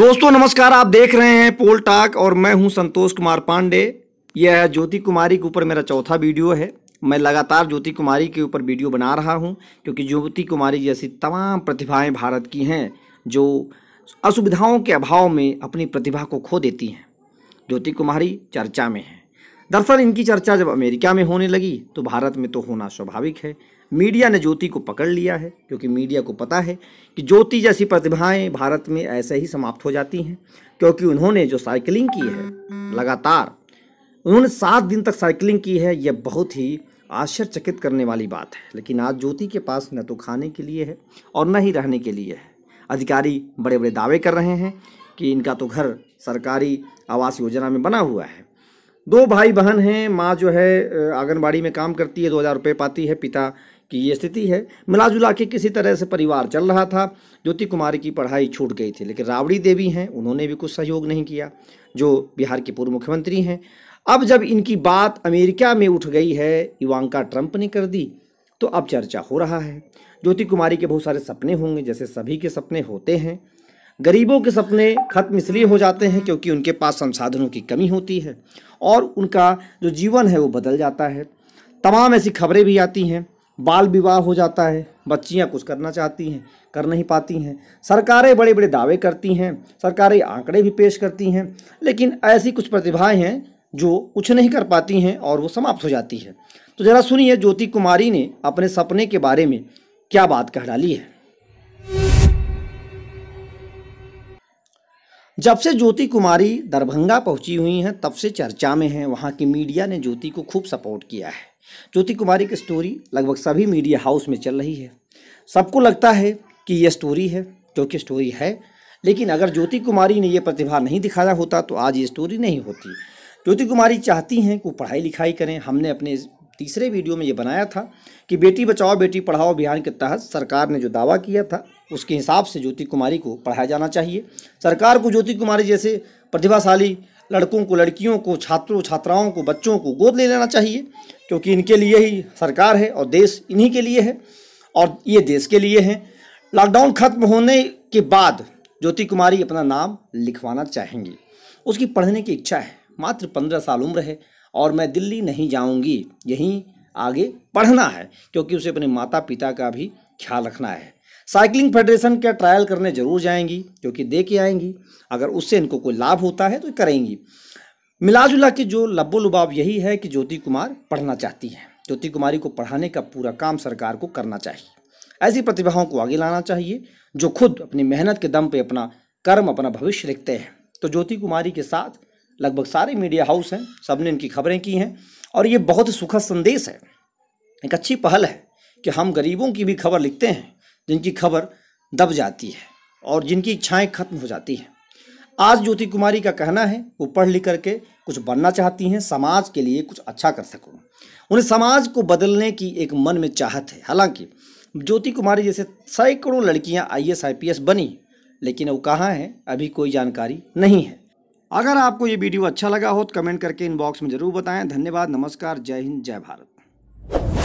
दोस्तों नमस्कार आप देख रहे हैं पोल टाक और मैं हूं संतोष कुमार पांडे यह ज्योति कुमारी के ऊपर मेरा चौथा वीडियो है मैं लगातार ज्योति कुमारी के ऊपर वीडियो बना रहा हूं क्योंकि ज्योति कुमारी जैसी तमाम प्रतिभाएं भारत की हैं जो असुविधाओं के अभाव में अपनी प्रतिभा को खो देती हैं ज्योति कुमारी चर्चा में है दरअसल इनकी चर्चा जब अमेरिका में होने लगी तो भारत में तो होना स्वाभाविक है मीडिया ने ज्योति को पकड़ लिया है क्योंकि मीडिया को पता है कि ज्योति जैसी प्रतिभाएं भारत में ऐसे ही समाप्त हो जाती हैं क्योंकि उन्होंने जो साइकिलिंग की है लगातार उन्होंने सात दिन तक साइकिलिंग की है यह बहुत ही आश्चर्यचकित करने वाली बात है लेकिन आज ज्योति के पास न तो खाने के लिए है और न ही रहने के लिए है अधिकारी बड़े बड़े दावे कर रहे हैं कि इनका तो घर सरकारी आवास योजना में बना हुआ है दो भाई बहन हैं माँ जो है आंगनबाड़ी में काम करती है दो हज़ार रुपये पाती है पिता की ये स्थिति है मिला जुला के किसी तरह से परिवार चल रहा था ज्योति कुमारी की पढ़ाई छूट गई थी लेकिन राबड़ी देवी हैं उन्होंने भी कुछ सहयोग नहीं किया जो बिहार के पूर्व मुख्यमंत्री हैं अब जब इनकी बात अमेरिका में उठ गई है इवांका ट्रंप ने कर दी तो अब चर्चा हो रहा है ज्योति कुमारी के बहुत सारे सपने होंगे जैसे सभी के सपने होते हैं गरीबों के सपने खत्म इसलिए हो जाते हैं क्योंकि उनके पास संसाधनों की कमी होती है और उनका जो जीवन है वो बदल जाता है तमाम ऐसी खबरें भी आती हैं बाल विवाह हो जाता है बच्चियां कुछ करना चाहती हैं कर नहीं पाती हैं सरकारें बड़े बड़े दावे करती हैं सरकारें आंकड़े भी पेश करती हैं लेकिन ऐसी कुछ प्रतिभाएं हैं जो कुछ नहीं कर पाती हैं और वो समाप्त हो जाती है तो ज़रा सुनिए ज्योति कुमारी ने अपने सपने के बारे में क्या बात कह डाली है जब से ज्योति कुमारी दरभंगा पहुंची हुई हैं तब से चर्चा में हैं वहाँ की मीडिया ने ज्योति को खूब सपोर्ट किया है ज्योति कुमारी की स्टोरी लगभग सभी मीडिया हाउस में चल रही है सबको लगता है कि यह स्टोरी है क्योंकि स्टोरी है लेकिन अगर ज्योति कुमारी ने यह प्रतिभा नहीं दिखाया होता तो आज ये स्टोरी नहीं होती ज्योति कुमारी चाहती हैं कि पढ़ाई लिखाई करें हमने अपने तीसरे वीडियो में ये बनाया था कि बेटी बचाओ बेटी पढ़ाओ अभियान के तहत सरकार ने जो दावा किया था उसके हिसाब से ज्योति कुमारी को पढ़ाया जाना चाहिए सरकार को ज्योति कुमारी जैसे प्रतिभाशाली लड़कों को लड़कियों को छात्रों छात्राओं को बच्चों को गोद ले लेना चाहिए क्योंकि इनके लिए ही सरकार है और देश इन्हीं के लिए है और ये देश के लिए हैं लॉकडाउन खत्म होने के बाद ज्योति कुमारी अपना नाम लिखवाना चाहेंगी उसकी पढ़ने की इच्छा है मात्र पंद्रह साल उम्र है और मैं दिल्ली नहीं जाऊंगी यहीं आगे पढ़ना है क्योंकि उसे अपने माता पिता का भी ख्याल रखना है साइकिलिंग फेडरेशन का ट्रायल करने जरूर जाएंगी क्योंकि दे के आएंगी अगर उससे इनको कोई लाभ होता है तो करेंगी जुला के जो लब्बो यही है कि ज्योति कुमार पढ़ना चाहती हैं ज्योति कुमारी को पढ़ाने का पूरा काम सरकार को करना चाहिए ऐसी प्रतिभाओं को आगे लाना चाहिए जो खुद अपनी मेहनत के दम पर अपना कर्म अपना भविष्य लिखते हैं तो ज्योति कुमारी के साथ लगभग सारे मीडिया हाउस हैं सब ने इनकी खबरें की हैं और ये बहुत सुखद संदेश है एक अच्छी पहल है कि हम गरीबों की भी खबर लिखते हैं जिनकी खबर दब जाती है और जिनकी इच्छाएं खत्म हो जाती हैं आज ज्योति कुमारी का कहना है वो पढ़ लिख करके कुछ बनना चाहती हैं समाज के लिए कुछ अच्छा कर सकूँ उन्हें समाज को बदलने की एक मन में चाहत है हालांकि ज्योति कुमारी जैसे सैकड़ों लड़कियां आईएएस आईपीएस बनी लेकिन वो कहाँ हैं अभी कोई जानकारी नहीं है अगर आपको ये वीडियो अच्छा लगा हो तो कमेंट करके इनबॉक्स में ज़रूर बताएं धन्यवाद नमस्कार जय हिंद जय भारत